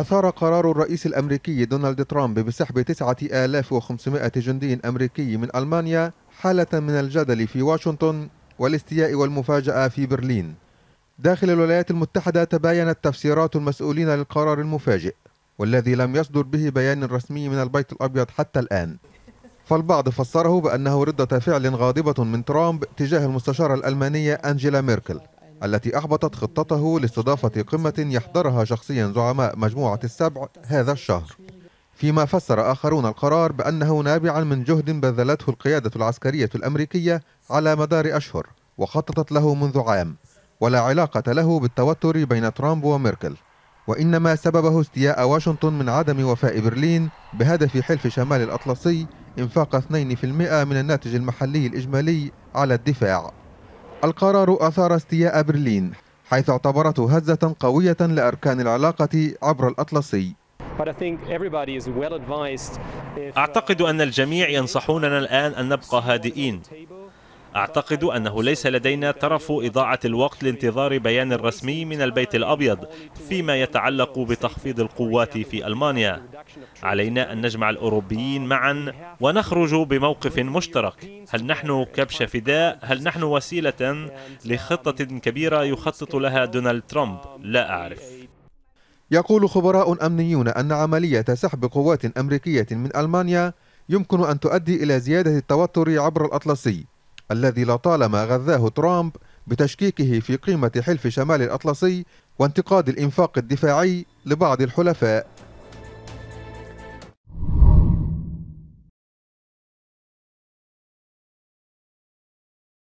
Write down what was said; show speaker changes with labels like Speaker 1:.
Speaker 1: أثار قرار الرئيس الأمريكي دونالد ترامب بسحب 9500 جندي أمريكي من ألمانيا حالة من الجدل في واشنطن والاستياء والمفاجأة في برلين داخل الولايات المتحدة تباينت تفسيرات المسؤولين للقرار المفاجئ والذي لم يصدر به بيان رسمي من البيت الأبيض حتى الآن فالبعض فسره بأنه ردة فعل غاضبة من ترامب تجاه المستشارة الألمانية أنجيلا ميركل التي أحبطت خطته لاستضافة قمة يحضرها شخصيا زعماء مجموعة السبع هذا الشهر فيما فسر آخرون القرار بأنه نابعا من جهد بذلته القيادة العسكرية الأمريكية على مدار أشهر وخططت له منذ عام ولا علاقة له بالتوتر بين ترامب وميركل وإنما سببه استياء واشنطن من عدم وفاء برلين بهدف حلف شمال الأطلسي إنفاق 2% من الناتج المحلي الإجمالي على الدفاع القرار أثار استياء برلين حيث اعتبرته هزة قوية لأركان العلاقة عبر الأطلسي
Speaker 2: أعتقد أن الجميع ينصحوننا الآن أن نبقى هادئين أعتقد أنه ليس لدينا ترف إضاعة الوقت لانتظار بيان رسمي من البيت الأبيض فيما يتعلق بتخفيض القوات في ألمانيا علينا أن نجمع الأوروبيين معا ونخرج بموقف مشترك هل نحن كبش فداء؟ هل نحن وسيلة لخطة كبيرة يخطط لها دونالد ترامب؟ لا أعرف
Speaker 1: يقول خبراء أمنيون أن عملية سحب قوات أمريكية من ألمانيا يمكن أن تؤدي إلى زيادة التوتر عبر الأطلسي الذي لطالما غذاه ترامب بتشكيكه في قيمة حلف شمال الأطلسي وانتقاد الإنفاق الدفاعي لبعض الحلفاء